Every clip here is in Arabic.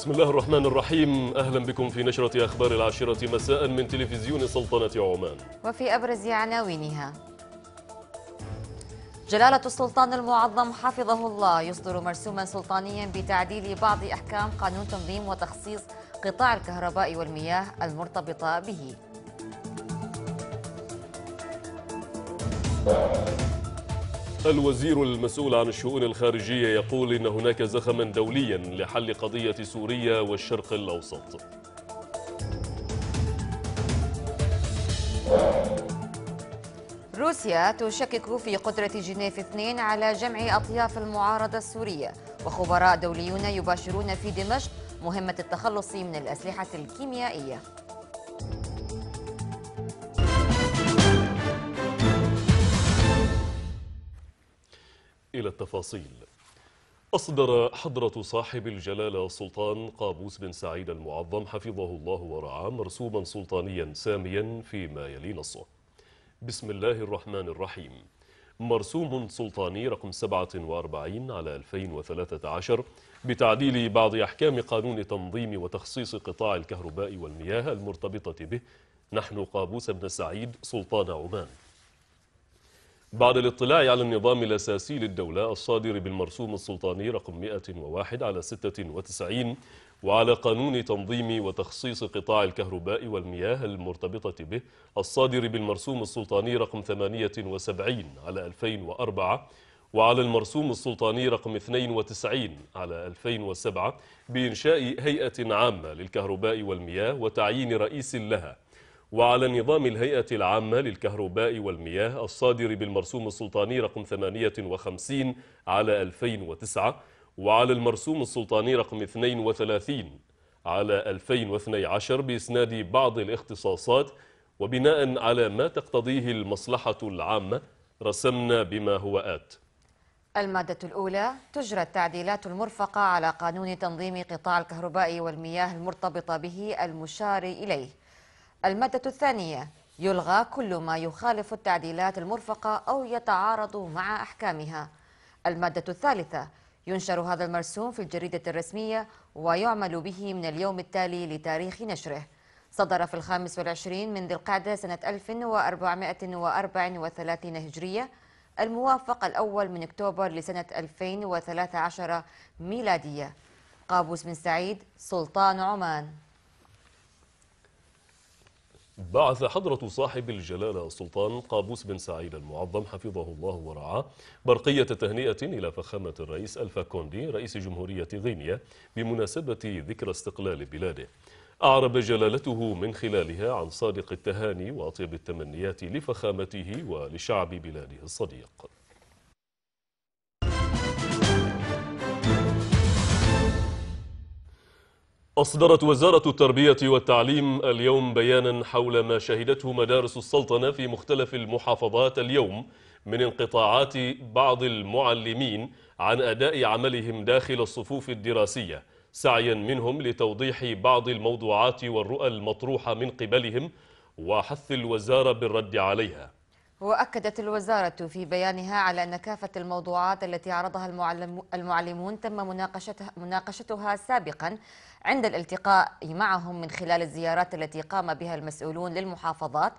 بسم الله الرحمن الرحيم أهلا بكم في نشرة أخبار العاشرة مساء من تلفزيون سلطنة عمان وفي أبرز عناوينها جلالة السلطان المعظم حفظه الله يصدر مرسوما سلطانيا بتعديل بعض أحكام قانون تنظيم وتخصيص قطاع الكهرباء والمياه المرتبطة به الوزير المسؤول عن الشؤون الخارجية يقول إن هناك زخما دوليا لحل قضية سوريا والشرق الأوسط روسيا تشكك في قدرة جنيف 2 على جمع أطياف المعارضة السورية وخبراء دوليون يباشرون في دمشق مهمة التخلص من الأسلحة الكيميائية إلى التفاصيل أصدر حضرة صاحب الجلالة السلطان قابوس بن سعيد المعظم حفظه الله ورعاه مرسوما سلطانيا ساميا فيما يلي نصه بسم الله الرحمن الرحيم مرسوم سلطاني رقم 47 على 2013 بتعديل بعض أحكام قانون تنظيم وتخصيص قطاع الكهرباء والمياه المرتبطة به نحن قابوس بن سعيد سلطان عمان بعد الاطلاع على النظام الأساسي للدولة الصادر بالمرسوم السلطاني رقم 101 على 96 وعلى قانون تنظيم وتخصيص قطاع الكهرباء والمياه المرتبطة به الصادر بالمرسوم السلطاني رقم 78 على 2004 وعلى المرسوم السلطاني رقم 92 على 2007 بإنشاء هيئة عامة للكهرباء والمياه وتعيين رئيس لها وعلى نظام الهيئة العامة للكهرباء والمياه الصادر بالمرسوم السلطاني رقم 58 على 2009 وعلى المرسوم السلطاني رقم 32 على 2012 بإسناد بعض الاختصاصات وبناء على ما تقتضيه المصلحة العامة رسمنا بما هو آت المادة الأولى تجرى التعديلات المرفقة على قانون تنظيم قطاع الكهرباء والمياه المرتبطة به المشار إليه المادة الثانية يلغى كل ما يخالف التعديلات المرفقة أو يتعارض مع أحكامها المادة الثالثة ينشر هذا المرسوم في الجريدة الرسمية ويعمل به من اليوم التالي لتاريخ نشره صدر في الخامس والعشرين من ذي القعدة سنة 1434 هجرية الموافق الأول من أكتوبر لسنة 2013 ميلادية قابوس بن سعيد سلطان عمان بعث حضرة صاحب الجلالة السلطان قابوس بن سعيد المعظم حفظه الله ورعاه برقية تهنئة إلى فخامة الرئيس ألفا كوندي رئيس جمهورية غينيا بمناسبة ذكرى استقلال بلاده أعرب جلالته من خلالها عن صادق التهاني وأطيب التمنيات لفخامته ولشعب بلاده الصديق أصدرت وزارة التربية والتعليم اليوم بيانا حول ما شهدته مدارس السلطنة في مختلف المحافظات اليوم من انقطاعات بعض المعلمين عن أداء عملهم داخل الصفوف الدراسية سعيا منهم لتوضيح بعض الموضوعات والرؤى المطروحة من قبلهم وحث الوزارة بالرد عليها وأكدت الوزارة في بيانها على أن كافة الموضوعات التي عرضها المعلمون تم مناقشتها, مناقشتها سابقا عند الالتقاء معهم من خلال الزيارات التي قام بها المسؤولون للمحافظات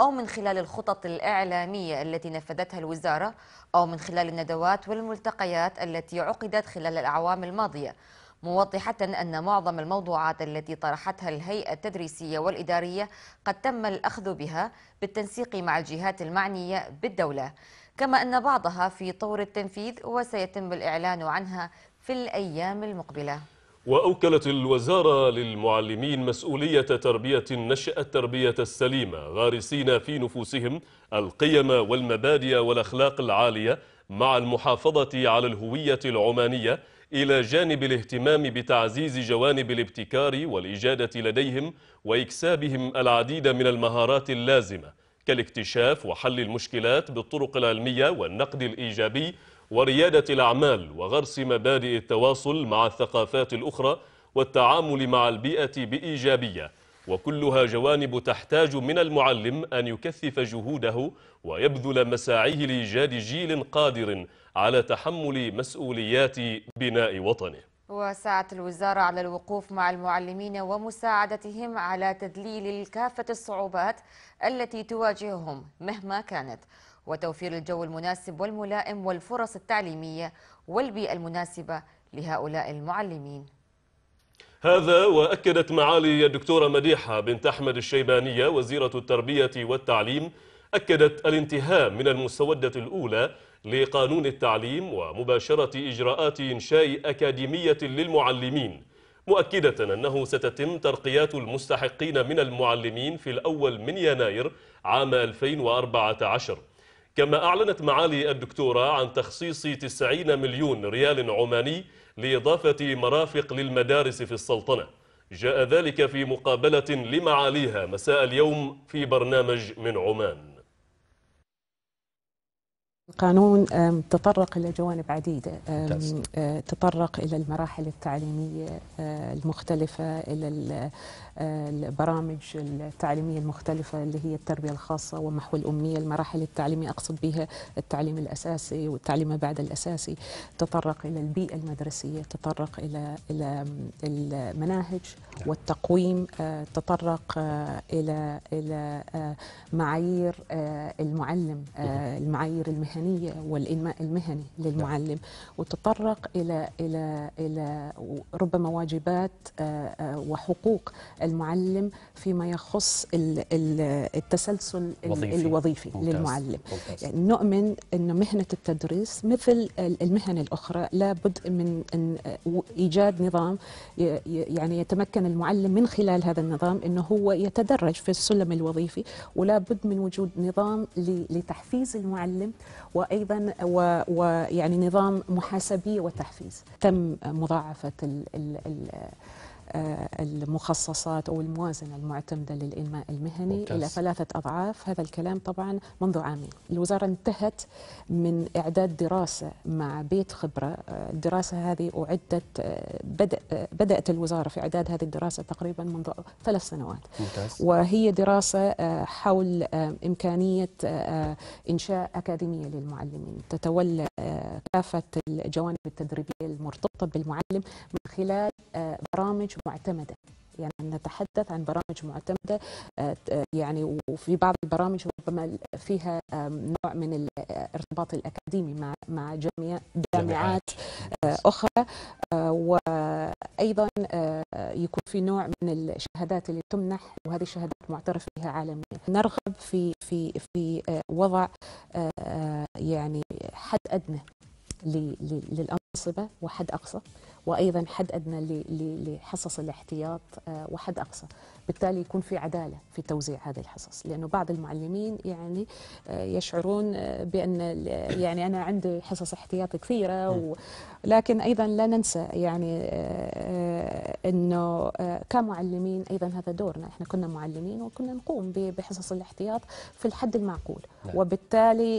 أو من خلال الخطط الإعلامية التي نفذتها الوزارة أو من خلال الندوات والملتقيات التي عقدت خلال الأعوام الماضية موضحة أن معظم الموضوعات التي طرحتها الهيئة التدريسية والإدارية قد تم الأخذ بها بالتنسيق مع الجهات المعنية بالدولة كما أن بعضها في طور التنفيذ وسيتم الإعلان عنها في الأيام المقبلة وأوكلت الوزارة للمعلمين مسؤولية تربية النشأة التربية السليمة غارسين في نفوسهم القيم والمبادئ والأخلاق العالية مع المحافظة على الهوية العمانية إلى جانب الاهتمام بتعزيز جوانب الابتكار والإجادة لديهم وإكسابهم العديد من المهارات اللازمة كالاكتشاف وحل المشكلات بالطرق العلمية والنقد الإيجابي وريادة الأعمال وغرس مبادئ التواصل مع الثقافات الأخرى والتعامل مع البيئة بإيجابية وكلها جوانب تحتاج من المعلم أن يكثف جهوده ويبذل مساعيه لإيجاد جيل قادر على تحمل مسؤوليات بناء وطنه وسعت الوزارة على الوقوف مع المعلمين ومساعدتهم على تذليل كافة الصعوبات التي تواجههم مهما كانت وتوفير الجو المناسب والملائم والفرص التعليمية والبيئة المناسبة لهؤلاء المعلمين هذا وأكدت معالي الدكتورة مديحة بنت أحمد الشيبانية وزيرة التربية والتعليم أكدت الانتهاء من المسودة الأولى لقانون التعليم ومباشرة إجراءات إنشاء أكاديمية للمعلمين مؤكدة أنه ستتم ترقيات المستحقين من المعلمين في الأول من يناير عام 2014 كما أعلنت معالي الدكتورة عن تخصيص 90 مليون ريال عماني لإضافة مرافق للمدارس في السلطنة جاء ذلك في مقابلة لمعاليها مساء اليوم في برنامج من عمان القانون تطرق إلى جوانب عديدة آه، تطرق إلى المراحل التعليمية آه، المختلفة إلى البرامج التعليمية المختلفة اللي هي التربية الخاصة ومحو الأمية المراحل التعليمية أقصد بها التعليم الأساسي والتعليم ما بعد الأساسي تطرق إلى البيئة المدرسية تطرق إلى إلى المناهج نعم. والتقويم آه، تطرق آه، إلى إلى آه، معايير المعلم المعايير المهنية والإنماء المهني نعم. للمعلم وتطرق إلى إلى إلى ربما واجبات وحقوق المعلم فيما يخص التسلسل وظيفي. الوظيفي ممتاز. للمعلم ممتاز. يعني نؤمن أن مهنة التدريس مثل المهن الأخرى لابد من إيجاد نظام يعني يتمكن المعلم من خلال هذا النظام أنه هو يتدرج في السلم الوظيفي ولا بد من وجود نظام لتحفيز المعلم وأيضا ويعني نظام محاسبية وتحفيز تم مضاعفة ال ال ال آه، المخصصات أو الموازنة المعتمدة للإنماء المهني ممتاز. إلى ثلاثة أضعاف هذا الكلام طبعا منذ عامين الوزارة انتهت من إعداد دراسة مع بيت خبرة آه، الدراسة هذه أعدت آه، بدأت الوزارة في إعداد هذه الدراسة تقريبا منذ ثلاث سنوات ممتاز. وهي دراسة حول إمكانية إنشاء أكاديمية للمعلمين تتولى كافة الجوانب التدريبية المرتبطة بالمعلم خلال آه، برامج معتمده يعني نتحدث عن برامج معتمده آه، يعني وفي بعض البرامج ربما فيها نوع من الارتباط آه، الاكاديمي مع مع جامعات, جامعات اخرى وايضا يكون في نوع من الشهادات اللي تمنح وهذه الشهادات معترف بها عالميا نرغب في في في وضع يعني حد ادنى للانصبه وحد اقصى وايضا حد ادنى لحصص الاحتياط آه، وحد اقصى بالتالي يكون في عداله في توزيع هذه الحصص لانه بعض المعلمين يعني آه، يشعرون آه، بان يعني انا عندي حصص احتياط كثيره لكن ايضا لا ننسى يعني انه كمعلمين ايضا هذا دورنا احنا كنا معلمين وكنا نقوم بحصص الاحتياط في الحد المعقول نعم. وبالتالي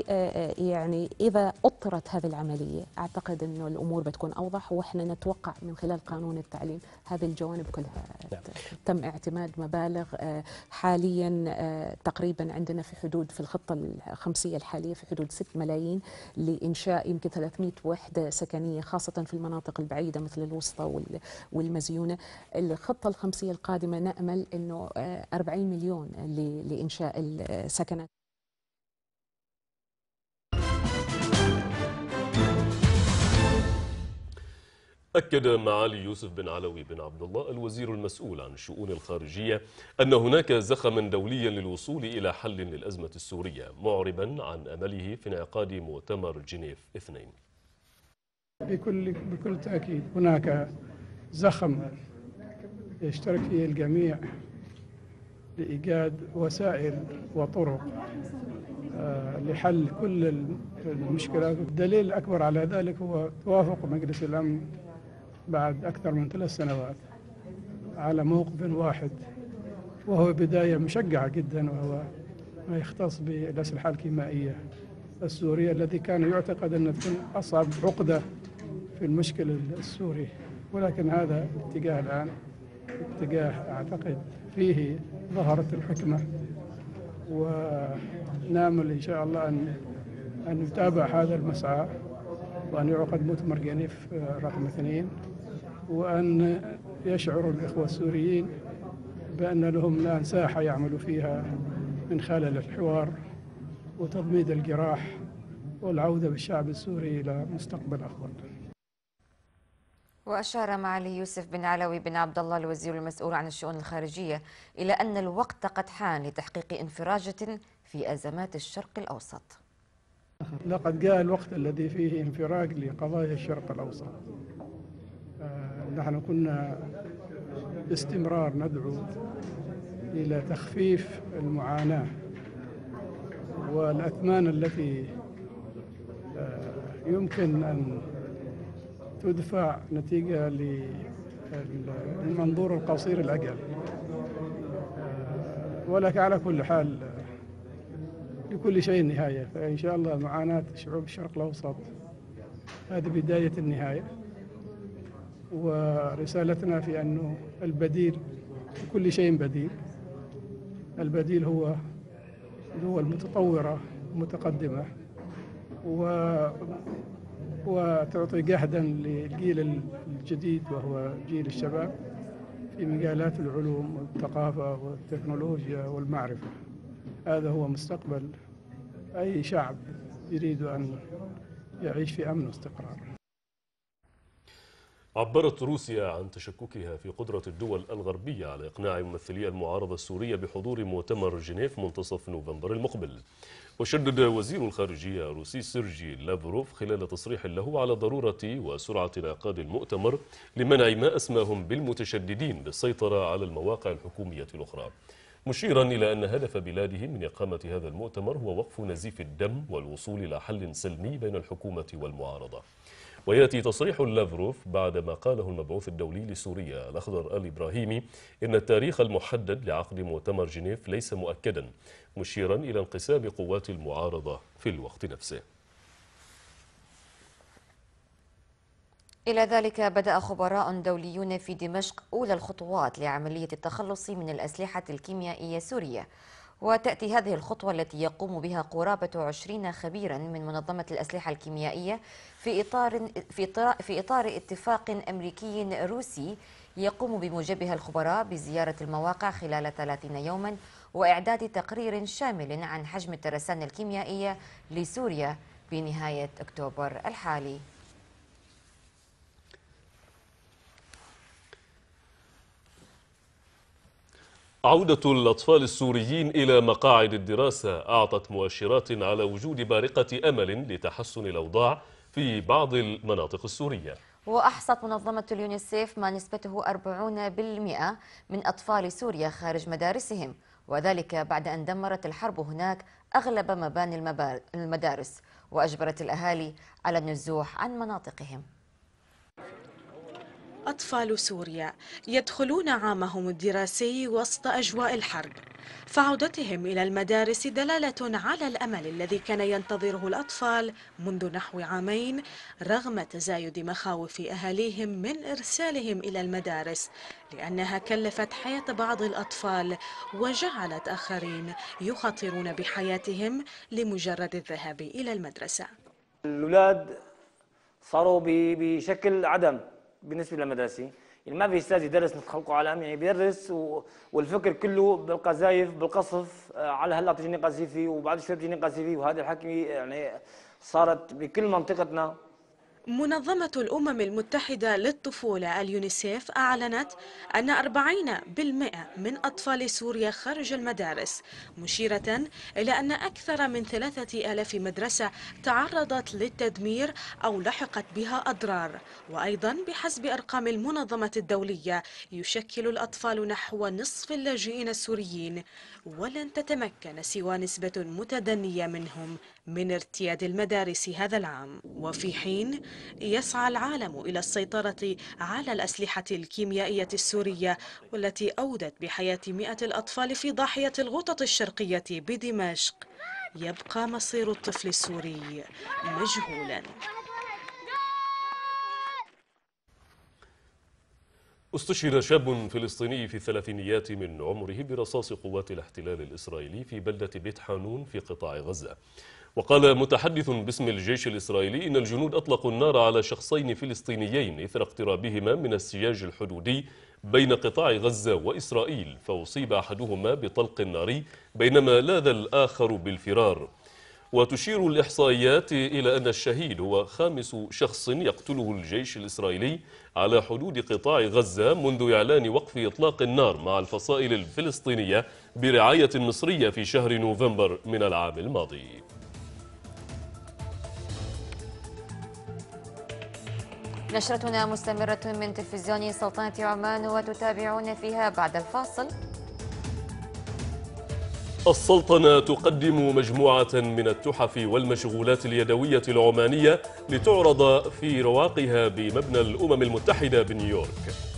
يعني اذا اطرت هذه العمليه اعتقد انه الامور بتكون اوضح واحنا نتوقع اتوقع من خلال قانون التعليم هذه الجوانب كلها نعم. تم اعتماد مبالغ آه، حاليا آه، تقريبا عندنا في حدود في الخطه الخمسيه الحاليه في حدود 6 ملايين لانشاء يمكن 300 وحده سكنيه خاصه في المناطق البعيده مثل الوسطى والمزيونه الخطه الخمسيه القادمه نامل انه 40 آه، مليون لانشاء السكنات أكد معالي يوسف بن علوي بن عبد الله الوزير المسؤول عن الشؤون الخارجية أن هناك زخما دوليا للوصول إلى حل للأزمة السورية معربا عن أمله في انعقاد مؤتمر جنيف اثنين بكل, بكل تأكيد هناك زخم يشترك فيه الجميع لإيجاد وسائل وطرق آه، لحل كل المشكلات الدليل الأكبر على ذلك هو توافق مجلس الأمن بعد أكثر من ثلاث سنوات على موقف واحد وهو بداية مشجعة جدا وهو ما يختص بالأسلحة الكيمائية السورية الذي كان يعتقد أن تكون أصعب عقدة في المشكل السوري ولكن هذا اتجاه الآن اتجاه أعتقد فيه ظهرت الحكمة ونامل إن شاء الله أن أن يتابع هذا المسعى وأن يعقد مؤتمر جنيف آه، رقم اثنين وأن يشعر الإخوة السوريين بأن لهم الآن ساحة يعملوا فيها من خلال الحوار وتضميد الجراح والعودة بالشعب السوري إلى مستقبل أفضل وأشار معالي يوسف بن علوي بن عبد الله الوزير المسؤول عن الشؤون الخارجية إلى أن الوقت قد حان لتحقيق انفراجة في أزمات الشرق الأوسط لقد جاء الوقت الذي فيه انفراج لقضايا الشرق الأوسط نحن كنا باستمرار ندعو إلى تخفيف المعاناة والأثمان التي آه، يمكن أن تدفع نتيجة للمنظور القصير الأجل آه، ولك على كل حال آه، لكل شيء نهاية فإن شاء الله معاناة شعوب الشرق الأوسط هذه بداية النهاية ورسالتنا في أنه البديل لكل شيء بديل البديل هو دول متطورة متقدمة و وتعطي جهدا للجيل الجديد وهو جيل الشباب في مجالات العلوم والثقافة والتكنولوجيا والمعرفة هذا هو مستقبل أي شعب يريد أن يعيش في أمن واستقرار عبرت روسيا عن تشككها في قدرة الدول الغربية على إقناع ممثلي المعارضة السورية بحضور مؤتمر جنيف منتصف نوفمبر المقبل وشدد وزير الخارجية الروسي سيرجي لافروف خلال تصريح له على ضرورة وسرعة انعقاد المؤتمر لمنع ما أسماهم بالمتشددين بالسيطرة على المواقع الحكومية الأخرى مشيرا إلى أن هدف بلاده من إقامة هذا المؤتمر هو وقف نزيف الدم والوصول إلى حل سلمي بين الحكومة والمعارضة ويأتي تصريح لافروف بعدما قاله المبعوث الدولي لسوريا الأخضر الإبراهيمي إن التاريخ المحدد لعقد مؤتمر جنيف ليس مؤكدا مشيرا إلى انقسام قوات المعارضة في الوقت نفسه إلى ذلك بدأ خبراء دوليون في دمشق أولى الخطوات لعملية التخلص من الأسلحة الكيميائية السورية وتأتي هذه الخطوة التي يقوم بها قرابة 20 خبيرا من منظمة الأسلحة الكيميائية في إطار, في, في إطار اتفاق أمريكي روسي يقوم بموجبها الخبراء بزيارة المواقع خلال 30 يوما وإعداد تقرير شامل عن حجم الترسانة الكيميائية لسوريا بنهاية أكتوبر الحالي عودة الأطفال السوريين إلى مقاعد الدراسة أعطت مؤشرات على وجود بارقة أمل لتحسن الأوضاع في بعض المناطق السورية وأحصت منظمة اليونيسيف ما نسبته 40% من أطفال سوريا خارج مدارسهم وذلك بعد أن دمرت الحرب هناك أغلب مباني المدارس وأجبرت الأهالي على النزوح عن مناطقهم أطفال سوريا يدخلون عامهم الدراسي وسط أجواء الحرب فعودتهم إلى المدارس دلالة على الأمل الذي كان ينتظره الأطفال منذ نحو عامين رغم تزايد مخاوف أهاليهم من إرسالهم إلى المدارس لأنها كلفت حياة بعض الأطفال وجعلت آخرين يخاطرون بحياتهم لمجرد الذهاب إلى المدرسة الأولاد صاروا بشكل عدم بالنسبه للمدرسي يعني ما بيستاذ يدرس نسخ خلقه يعني بيدرس و... والفكر كله بالقذايف بالقصف آه، على هلا بتجيني قذيفه وبعد شوي بتجيني قذيفه وهذا الحكي يعني صارت بكل منطقتنا منظمة الأمم المتحدة للطفولة اليونيسيف أعلنت أن 40% من أطفال سوريا خارج المدارس مشيرة إلى أن أكثر من 3000 مدرسة تعرضت للتدمير أو لحقت بها أضرار وأيضا بحسب أرقام المنظمة الدولية يشكل الأطفال نحو نصف اللاجئين السوريين ولن تتمكن سوى نسبة متدنية منهم من ارتياد المدارس هذا العام وفي حين يسعى العالم إلى السيطرة على الأسلحة الكيميائية السورية والتي أودت بحياة مئة الأطفال في ضاحية الغطط الشرقية بدمشق يبقى مصير الطفل السوري مجهولا استشهد شاب فلسطيني في الثلاثينيات من عمره برصاص قوات الاحتلال الإسرائيلي في بلدة بيت حانون في قطاع غزة وقال متحدث باسم الجيش الإسرائيلي إن الجنود أطلقوا النار على شخصين فلسطينيين إثر اقترابهما من السياج الحدودي بين قطاع غزة وإسرائيل فأصيب أحدهما بطلق ناري بينما لاذ الآخر بالفرار وتشير الإحصائيات إلى أن الشهيد هو خامس شخص يقتله الجيش الإسرائيلي على حدود قطاع غزة منذ إعلان وقف إطلاق النار مع الفصائل الفلسطينية برعاية مصرية في شهر نوفمبر من العام الماضي نشرتنا مستمرة من تلفزيون سلطنة عمان وتتابعون فيها بعد الفاصل السلطنة تقدم مجموعة من التحف والمشغولات اليدوية العمانية لتعرض في رواقها بمبنى الأمم المتحدة بنيويورك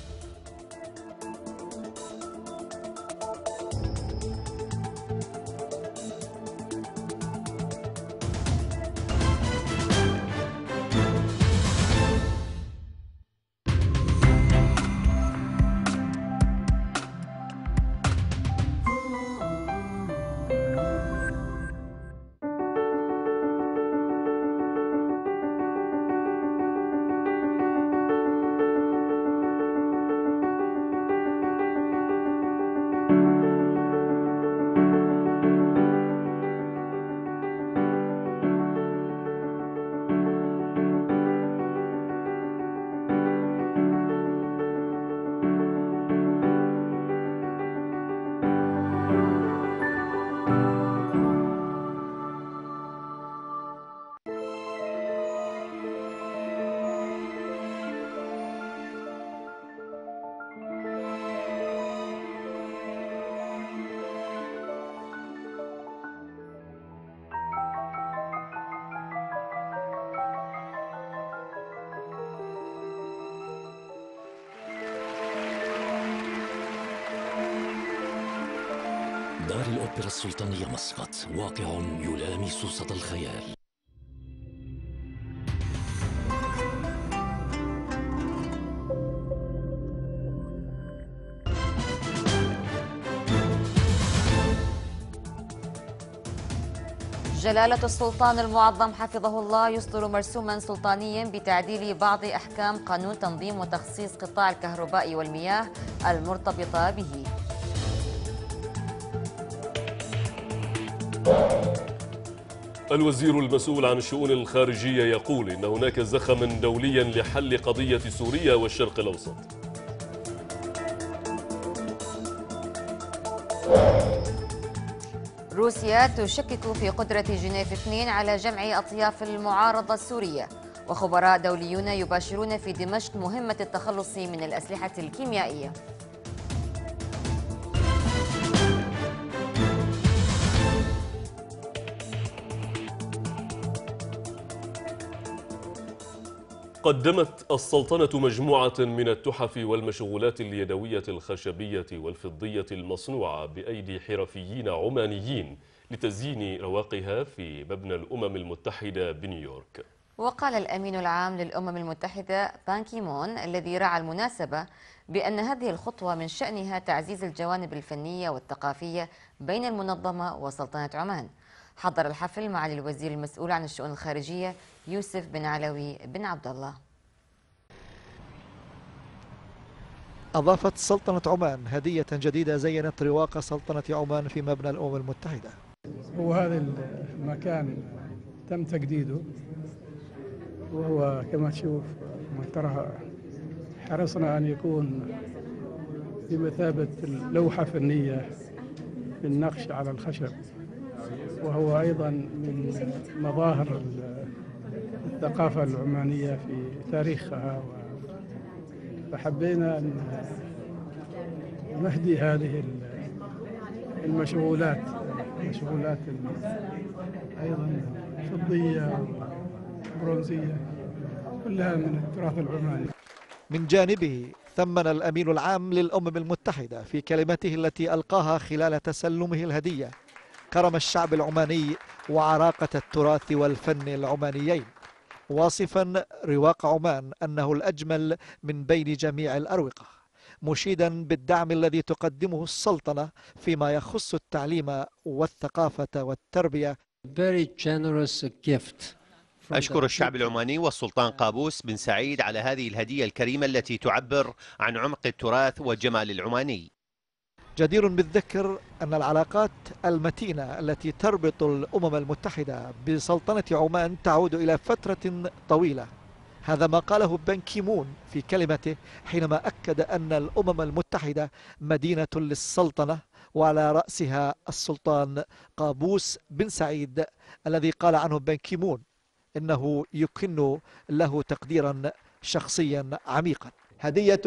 دار الأوبرا السلطانية مسقط واقع يلامس سطى الخيال جلالة السلطان المعظم حفظه الله يصدر مرسوما سلطانيا بتعديل بعض أحكام قانون تنظيم وتخصيص قطاع الكهرباء والمياه المرتبطة به الوزير المسؤول عن الشؤون الخارجية يقول إن هناك زخما دوليا لحل قضية سوريا والشرق الأوسط روسيا تشكك في قدرة جنيف 2 على جمع أطياف المعارضة السورية وخبراء دوليون يباشرون في دمشق مهمة التخلص من الأسلحة الكيميائية قدمت السلطنة مجموعة من التحف والمشغولات اليدوية الخشبية والفضية المصنوعة بأيدي حرفيين عمانيين لتزيين رواقها في مبنى الأمم المتحدة بنيويورك وقال الأمين العام للأمم المتحدة بانكيمون الذي رعى المناسبة بأن هذه الخطوة من شأنها تعزيز الجوانب الفنية والثقافية بين المنظمة وسلطنة عمان حضر الحفل معالي الوزير المسؤول عن الشؤون الخارجية يوسف بن علوي بن عبد الله أضافت سلطنة عمان هدية جديدة زينت رواق سلطنة عمان في مبنى الأمم المتحدة هو هذا المكان تم تجديده وهو كما تشوف منترها حرصنا أن يكون بمثابة لوحة فنية بالنقش على الخشب وهو أيضا من مظاهر الثقافة العمانية في تاريخها فحبينا أن نهدي هذه المشغولات مشغولات أيضا فضية وبرونزيه كلها من التراث العماني من جانبه ثمن الأمين العام للأمم المتحدة في كلمته التي ألقاها خلال تسلمه الهدية كرم الشعب العماني وعراقة التراث والفن العمانيين واصفا رواق عمان أنه الأجمل من بين جميع الأروقة مشيدا بالدعم الذي تقدمه السلطنة فيما يخص التعليم والثقافة والتربية أشكر الشعب العماني والسلطان قابوس بن سعيد على هذه الهدية الكريمة التي تعبر عن عمق التراث والجمال العماني جدير بالذكر أن العلاقات المتينة التي تربط الأمم المتحدة بسلطنة عمان تعود إلى فترة طويلة هذا ما قاله بنكيمون في كلمته حينما أكد أن الأمم المتحدة مدينة للسلطنة وعلى رأسها السلطان قابوس بن سعيد الذي قال عنه بنكيمون إنه يكن له تقديرا شخصيا عميقا هدية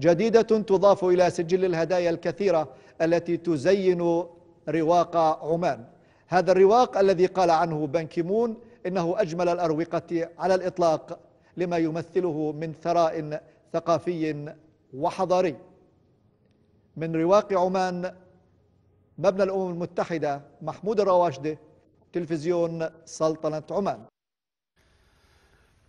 جديدة تضاف إلى سجل الهدايا الكثيرة التي تزين رواق عمان هذا الرواق الذي قال عنه بنكيمون إنه أجمل الأروقة على الإطلاق لما يمثله من ثراء ثقافي وحضاري من رواق عمان مبنى الأمم المتحدة محمود الرواشدي تلفزيون سلطنة عمان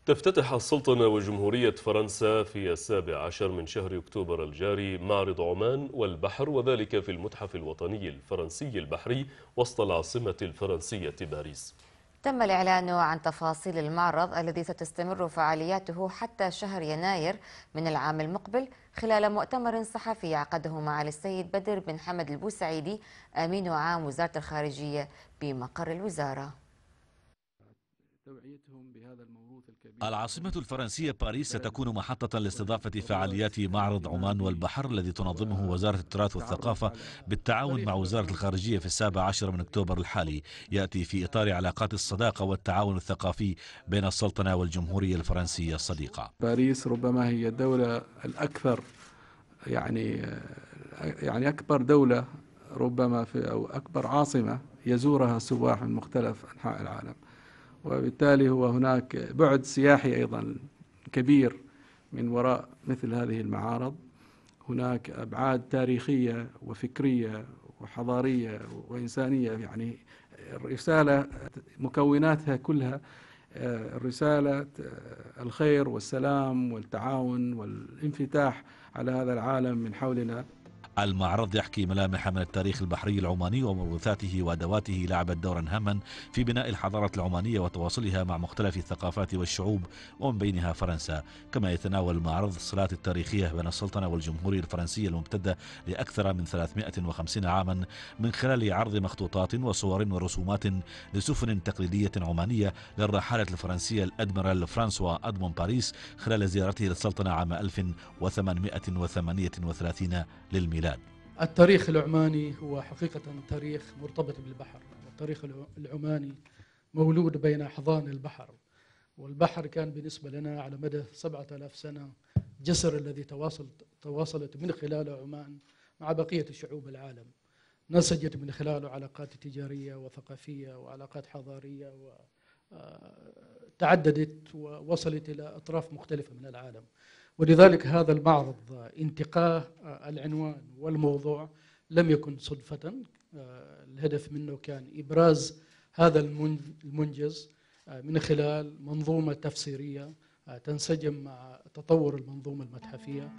تفتتح السلطنة وجمهورية فرنسا في السابع عشر من شهر أكتوبر الجاري معرض عمان والبحر وذلك في المتحف الوطني الفرنسي البحري وسط العاصمة الفرنسية باريس تم الإعلان عن تفاصيل المعرض الذي ستستمر فعالياته حتى شهر يناير من العام المقبل خلال مؤتمر صحفي عقده معالي السيد بدر بن حمد البوسعيدي أمين عام وزارة الخارجية بمقر الوزارة توعيتهم بهذا الموضوع العاصمة الفرنسية باريس ستكون محطة لاستضافة فعاليات معرض عمان والبحر الذي تنظمه وزارة التراث والثقافة بالتعاون مع وزارة الخارجية في السابع عشر من أكتوبر الحالي يأتي في إطار علاقات الصداقة والتعاون الثقافي بين السلطنة والجمهورية الفرنسية الصديقة باريس ربما هي الدولة الأكثر يعني يعني أكبر دولة ربما في أو أكبر عاصمة يزورها السواح من مختلف أنحاء العالم وبالتالي هو هناك بعد سياحي أيضا كبير من وراء مثل هذه المعارض هناك أبعاد تاريخية وفكرية وحضارية وإنسانية يعني الرسالة مكوناتها كلها الرسالة آه، آه، الخير والسلام والتعاون والانفتاح على هذا العالم من حولنا المعرض يحكي ملامح من التاريخ البحري العماني وموروثاته وادواته لعبت دورا هاما في بناء الحضاره العمانيه وتواصلها مع مختلف الثقافات والشعوب ومن بينها فرنسا، كما يتناول المعرض الصلات التاريخيه بين السلطنه والجمهوريه الفرنسيه الممتده لاكثر من 350 عاما من خلال عرض مخطوطات وصور ورسومات لسفن تقليديه عمانيه للرحاله الفرنسيه الادميرال فرانسوا ادمون باريس خلال زيارته للسلطنه عام 1838 للميلاد. البلاد التاريخ العماني هو حقيقة تاريخ مرتبط بالبحر التاريخ العماني مولود بين أحضان البحر والبحر كان بالنسبة لنا على مدى سبعة آلاف سنة جسر الذي تواصلت, تواصلت من خلاله عمان مع بقية شعوب العالم نسجت من خلاله علاقات تجارية وثقافية وعلاقات حضارية و آه، تعددت ووصلت إلى أطراف مختلفة من العالم ولذلك هذا المعرض انتقاه آه، العنوان والموضوع لم يكن صدفة آه، الهدف منه كان إبراز هذا المنجز آه، من خلال منظومة تفسيرية تنسجم مع تطور المنظومة المتحفية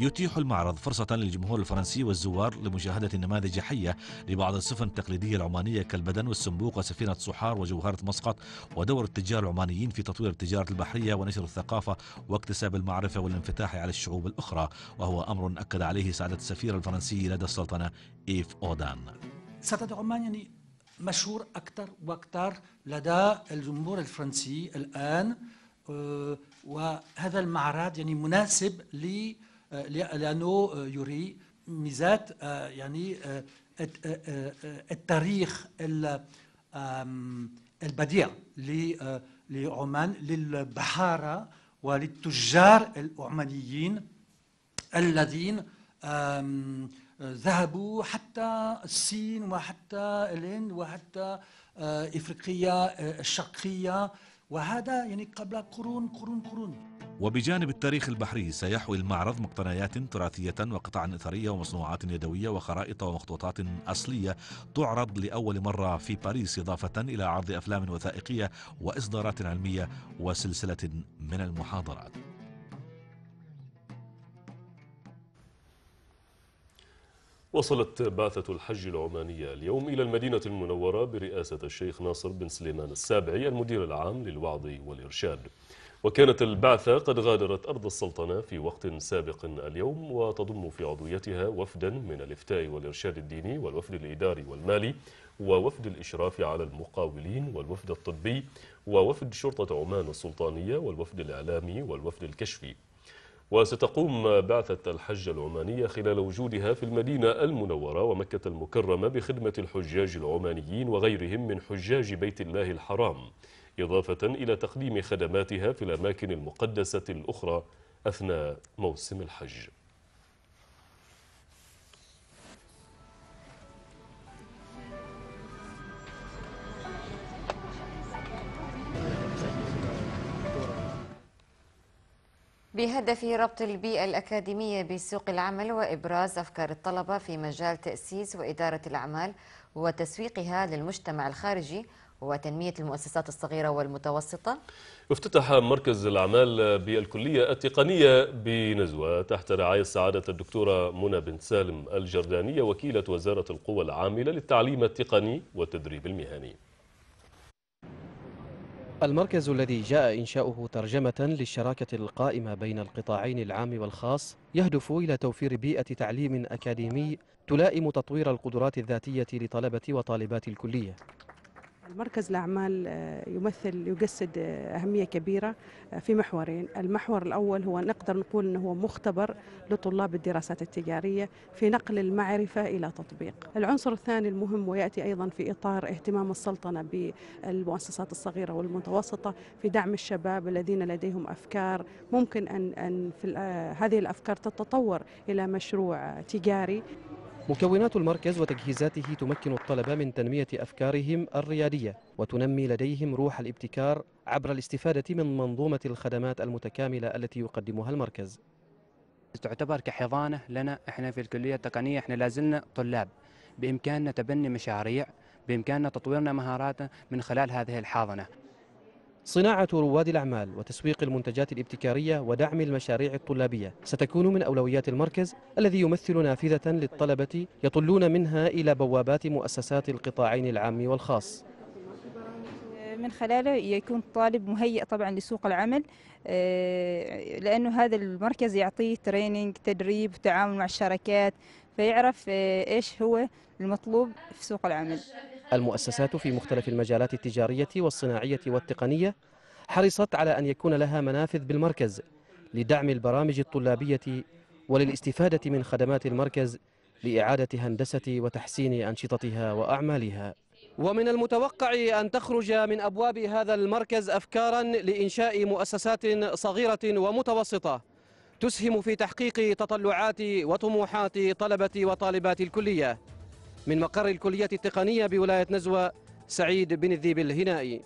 يتيح المعرض فرصة للجمهور الفرنسي والزوار لمشاهدة نماذج حية لبعض السفن التقليدية العمانية كالبدن والسنبوق وسفينة صحار وجوهرة مسقط ودور التجار العمانيين في تطوير التجارة البحرية ونشر الثقافة واكتساب المعرفة والانفتاح على الشعوب الأخرى وهو أمر أكد عليه سعادة السفير الفرنسي لدى السلطنة إيف أودان سعادة عمان يعني مشهور أكثر وأكثر لدى الجمهور الفرنسي الآن آه، وهذا المعرض يعني مناسب لي آه، لأنه آه، يري ميزات آه، يعني التاريخ البديع لعمان للبحارة وللتجار العمانيين الذين ذهبوا حتى الصين وحتى الهند وحتى افريقيا الشرقيه وهذا يعني قبل قرون قرون قرون وبجانب التاريخ البحري سيحوي المعرض مقتنيات تراثية وقطعا أثرية ومصنوعات يدوية وخرائط ومخطوطات أصلية تعرض لأول مرة في باريس إضافة إلى عرض أفلام وثائقية وإصدارات علمية وسلسلة من المحاضرات وصلت بعثة الحج العمانية اليوم إلى المدينة المنورة برئاسة الشيخ ناصر بن سليمان السابعي المدير العام للوعظ والإرشاد وكانت البعثة قد غادرت أرض السلطنة في وقت سابق اليوم وتضم في عضويتها وفدا من الإفتاء والإرشاد الديني والوفد الإداري والمالي ووفد الإشراف على المقاولين والوفد الطبي ووفد شرطة عمان السلطانية والوفد الإعلامي والوفد الكشفي وستقوم بعثة الحج العمانية خلال وجودها في المدينة المنورة ومكة المكرمة بخدمة الحجاج العمانيين وغيرهم من حجاج بيت الله الحرام إضافة إلى تقديم خدماتها في الأماكن المقدسة الأخرى أثناء موسم الحج بهدف ربط البيئة الأكاديمية بسوق العمل وإبراز أفكار الطلبة في مجال تأسيس وإدارة الأعمال وتسويقها للمجتمع الخارجي وتنمية المؤسسات الصغيرة والمتوسطة؟ افتتح مركز الأعمال بالكلية التقنية بنزوة تحت رعاية سعادة الدكتورة منى بن سالم الجردانية وكيلة وزارة القوى العاملة للتعليم التقني والتدريب المهني المركز الذي جاء إنشاؤه ترجمة للشراكة القائمة بين القطاعين العام والخاص يهدف إلى توفير بيئة تعليم أكاديمي تلائم تطوير القدرات الذاتية لطلبة وطالبات الكلية مركز الأعمال آه، يمثل يجسد آه، أهمية كبيرة آه، في محورين المحور الأول هو نقدر نقول أنه هو مختبر لطلاب الدراسات التجارية في نقل المعرفة إلى تطبيق العنصر الثاني المهم ويأتي أيضا في إطار اهتمام السلطنة بالمؤسسات الصغيرة والمتوسطة في دعم الشباب الذين لديهم أفكار ممكن أن, أن في هذه الأفكار تتطور إلى مشروع تجاري مكونات المركز وتجهيزاته تمكن الطلبة من تنمية أفكارهم الريادية وتنمي لديهم روح الابتكار عبر الاستفادة من منظومة الخدمات المتكاملة التي يقدمها المركز تعتبر كحضانة لنا احنا في الكلية التقنية احنا لازلنا طلاب بإمكاننا تبني مشاريع بإمكاننا تطويرنا مهاراتنا من خلال هذه الحاضنة صناعة رواد الأعمال وتسويق المنتجات الابتكارية ودعم المشاريع الطلابية ستكون من أولويات المركز الذي يمثل نافذة للطلبة يطلون منها إلى بوابات مؤسسات القطاعين العام والخاص من خلاله يكون الطالب مهيئ طبعا لسوق العمل آه، لأنه هذا المركز يعطيه تريننج تدريب تعامل مع الشركات فيعرف آه، إيش هو المطلوب في سوق العمل المؤسسات في مختلف المجالات التجارية والصناعية والتقنية حرصت على أن يكون لها منافذ بالمركز لدعم البرامج الطلابية وللاستفادة من خدمات المركز لإعادة هندسة وتحسين أنشطتها وأعمالها ومن المتوقع أن تخرج من أبواب هذا المركز أفكارا لإنشاء مؤسسات صغيرة ومتوسطة تسهم في تحقيق تطلعات وطموحات طلبة وطالبات الكلية من مقر الكلية التقنية بولاية نزوة سعيد بن الذيب الهنائي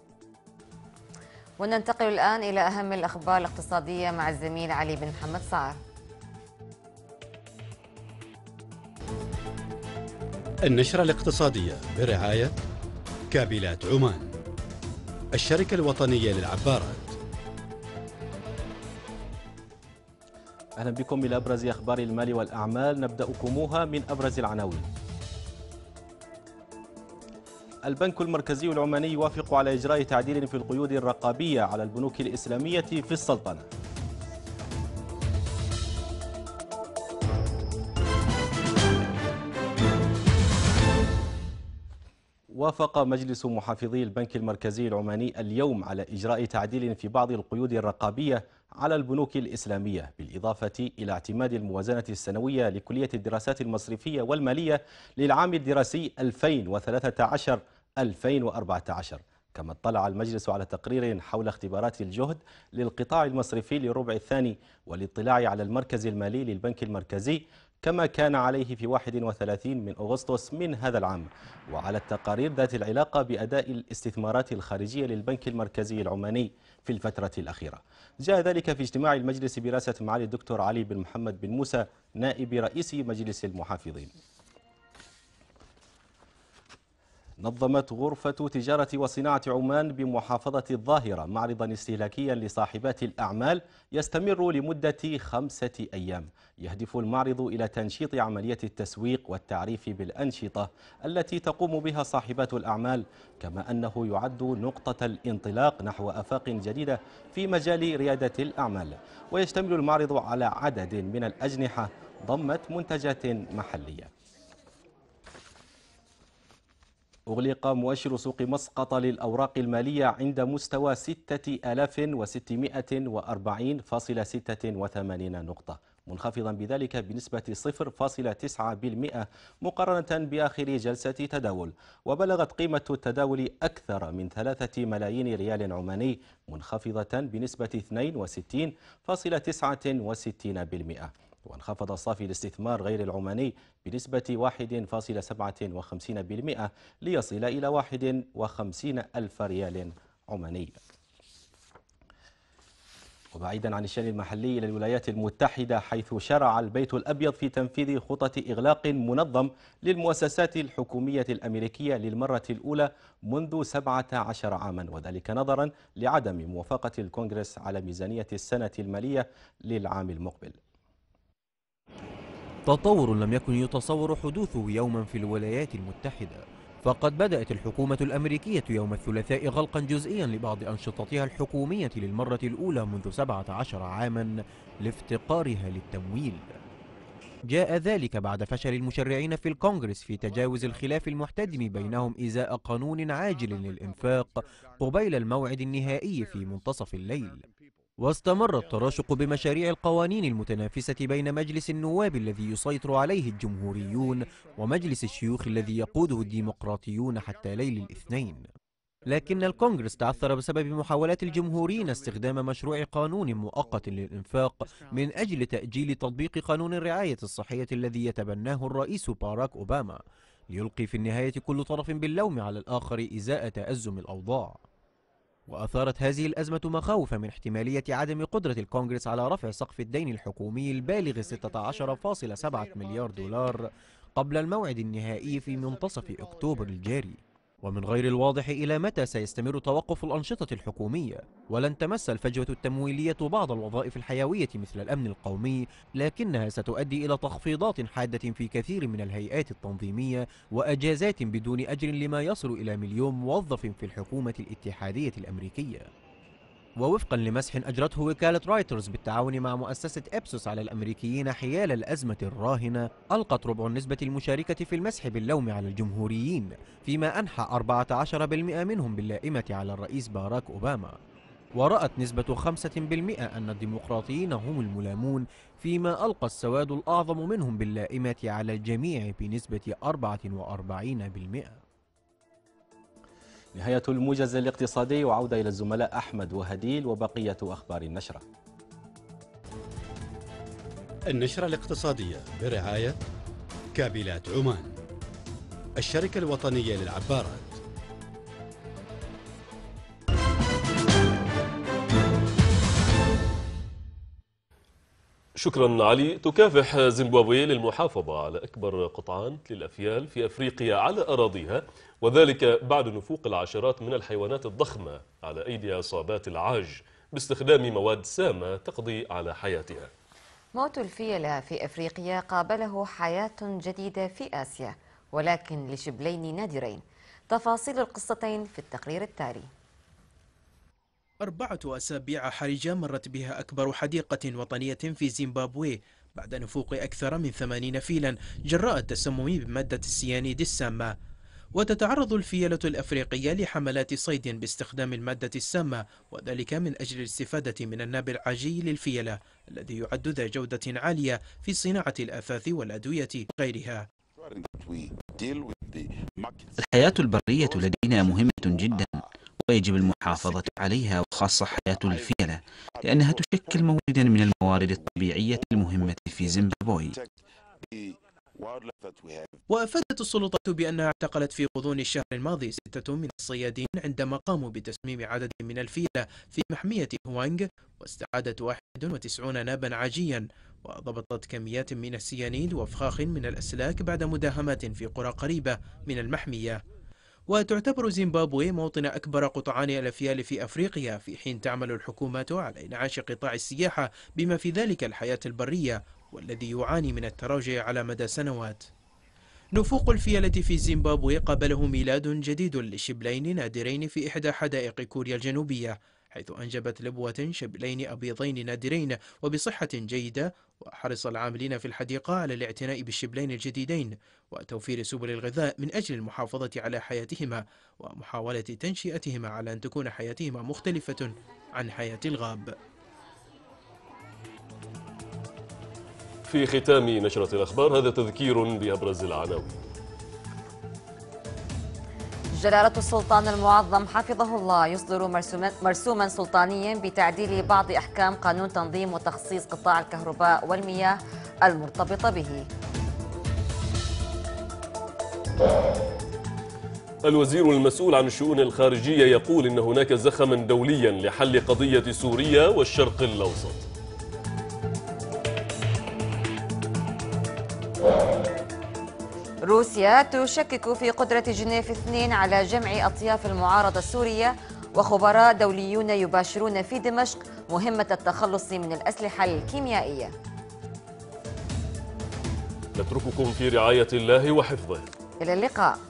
وننتقل الآن إلى أهم الأخبار الاقتصادية مع الزميل علي بن محمد صار النشرة الاقتصادية برعاية كابلات عمان الشركة الوطنية للعبارات أهلا بكم إلى أبرز أخبار المال والأعمال نبدأكموها من أبرز العناوين البنك المركزي العماني يوافق على إجراء تعديل في القيود الرقابية على البنوك الإسلامية في السلطنة وافق مجلس محافظي البنك المركزي العماني اليوم على إجراء تعديل في بعض القيود الرقابية على البنوك الإسلامية بالإضافة إلى اعتماد الموازنة السنوية لكلية الدراسات المصرفية والمالية للعام الدراسي 2013 2014 كما اطلع المجلس على تقرير حول اختبارات الجهد للقطاع المصرفي للربع الثاني والاطلاع على المركز المالي للبنك المركزي كما كان عليه في 31 من أغسطس من هذا العام وعلى التقارير ذات العلاقة بأداء الاستثمارات الخارجية للبنك المركزي العماني في الفترة الأخيرة جاء ذلك في اجتماع المجلس برئاسة معالي الدكتور علي بن محمد بن موسى نائب رئيس مجلس المحافظين نظمت غرفة تجارة وصناعة عمان بمحافظة الظاهرة معرضا استهلاكيا لصاحبات الأعمال يستمر لمدة خمسة أيام يهدف المعرض إلى تنشيط عملية التسويق والتعريف بالأنشطة التي تقوم بها صاحبات الأعمال كما أنه يعد نقطة الانطلاق نحو أفاق جديدة في مجال ريادة الأعمال ويشتمل المعرض على عدد من الأجنحة ضمت منتجات محلية أغلق مؤشر سوق مسقط للأوراق المالية عند مستوى 6640.86 نقطة منخفضا بذلك بنسبة 0.9% مقارنة بآخر جلسة تداول وبلغت قيمة التداول أكثر من 3 ملايين ريال عماني منخفضة بنسبة 62.69% وانخفض صافي الاستثمار غير العماني بنسبة 1.57% ليصل إلى 51 ألف ريال عماني وبعيدا عن الشان المحلي إلى الولايات المتحدة حيث شرع البيت الأبيض في تنفيذ خطط إغلاق منظم للمؤسسات الحكومية الأمريكية للمرة الأولى منذ 17 عاما وذلك نظرا لعدم موافقة الكونغرس على ميزانية السنة المالية للعام المقبل تطور لم يكن يتصور حدوثه يوما في الولايات المتحدة فقد بدأت الحكومة الأمريكية يوم الثلاثاء غلقا جزئيا لبعض أنشطتها الحكومية للمرة الأولى منذ 17 عاما لافتقارها للتمويل جاء ذلك بعد فشل المشرعين في الكونغرس في تجاوز الخلاف المحتدم بينهم إزاء قانون عاجل للإنفاق قبيل الموعد النهائي في منتصف الليل واستمر التراشق بمشاريع القوانين المتنافسة بين مجلس النواب الذي يسيطر عليه الجمهوريون ومجلس الشيوخ الذي يقوده الديمقراطيون حتى ليل الاثنين لكن الكونغرس تعثر بسبب محاولات الجمهوريين استخدام مشروع قانون مؤقت للإنفاق من أجل تأجيل تطبيق قانون الرعاية الصحية الذي يتبناه الرئيس باراك أوباما ليلقي في النهاية كل طرف باللوم على الآخر إزاء تأزم الأوضاع وأثارت هذه الأزمة مخاوف من احتمالية عدم قدرة الكونجرس على رفع سقف الدين الحكومي البالغ 16.7 مليار دولار قبل الموعد النهائي في منتصف أكتوبر الجاري ومن غير الواضح إلى متى سيستمر توقف الأنشطة الحكومية ولن تمس الفجوة التمويلية بعض الوظائف الحيوية مثل الأمن القومي لكنها ستؤدي إلى تخفيضات حادة في كثير من الهيئات التنظيمية وأجازات بدون أجر لما يصل إلى مليون موظف في الحكومة الاتحادية الأمريكية ووفقا لمسح أجرته وكالة رايترز بالتعاون مع مؤسسة إبسوس على الأمريكيين حيال الأزمة الراهنة ألقت ربع النسبة المشاركة في المسح باللوم على الجمهوريين فيما أنحى 14% منهم باللائمة على الرئيس باراك أوباما ورأت نسبة 5% أن الديمقراطيين هم الملامون فيما ألقى السواد الأعظم منهم باللائمة على الجميع بنسبة 44% نهاية الموجز الاقتصادي وعودة إلى الزملاء أحمد وهديل وبقية أخبار النشرة النشرة الاقتصادية برعاية كابلات عمان الشركة الوطنية للعبارات شكرا علي تكافح زيمبابوي للمحافظة على أكبر قطعان للأفيال في أفريقيا على أراضيها وذلك بعد نفوق العشرات من الحيوانات الضخمة على أيدي عصابات العاج باستخدام مواد سامة تقضي على حياتها موت الفيلة في أفريقيا قابله حياة جديدة في آسيا ولكن لشبلين نادرين تفاصيل القصتين في التقرير التالي أربعة أسابيع حرجة مرت بها أكبر حديقة وطنية في زيمبابوي بعد نفوق أكثر من ثمانين فيلا جراء التسمم بمادة السيانيد السامة وتتعرض الفيلة الأفريقية لحملات صيد باستخدام المادة السامة وذلك من أجل الاستفادة من الناب العاجي للفيلة الذي يعد ذا جودة عالية في صناعة الأثاث والأدوية وغيرها الحياة البرية لدينا مهمة جداً ويجب المحافظة عليها وخاصة حياة الفيلة لأنها تشكل موردا من الموارد الطبيعية المهمة في زيمبابوي وأفادت السلطات بأنها اعتقلت في غضون الشهر الماضي ستة من الصيادين عندما قاموا بتسميم عدد من الفيلة في محمية هوانغ واستعادت 91 نابا عاجيا وضبطت كميات من السيانيد وفخاخ من الأسلاك بعد مداهمات في قرى قريبة من المحمية وتعتبر زيمبابوي موطن أكبر قطعان الأفيال في أفريقيا في حين تعمل الحكومات على إنعاش قطاع السياحة بما في ذلك الحياة البرية والذي يعاني من التراجع على مدى سنوات نفوق الفيلة في زيمبابوي قابله ميلاد جديد لشبلين نادرين في إحدى حدائق كوريا الجنوبية حيث أنجبت لبوة شبلين أبيضين نادرين وبصحة جيدة وحرص العاملين في الحديقة على الاعتناء بالشبلين الجديدين وتوفير سبل الغذاء من أجل المحافظة على حياتهما ومحاولة تنشئتهما على أن تكون حياتهما مختلفة عن حياة الغاب في ختام نشرة الأخبار هذا تذكير بأبرز العناوين جلالة السلطان المعظم حفظه الله يصدر مرسوما سلطانيا بتعديل بعض أحكام قانون تنظيم وتخصيص قطاع الكهرباء والمياه المرتبطة به الوزير المسؤول عن الشؤون الخارجية يقول إن هناك زخما دوليا لحل قضية سوريا والشرق الأوسط روسيا تشكك في قدرة جنيف اثنين على جمع أطياف المعارضة السورية وخبراء دوليون يباشرون في دمشق مهمة التخلص من الأسلحة الكيميائية نترككم في رعاية الله وحفظه إلى اللقاء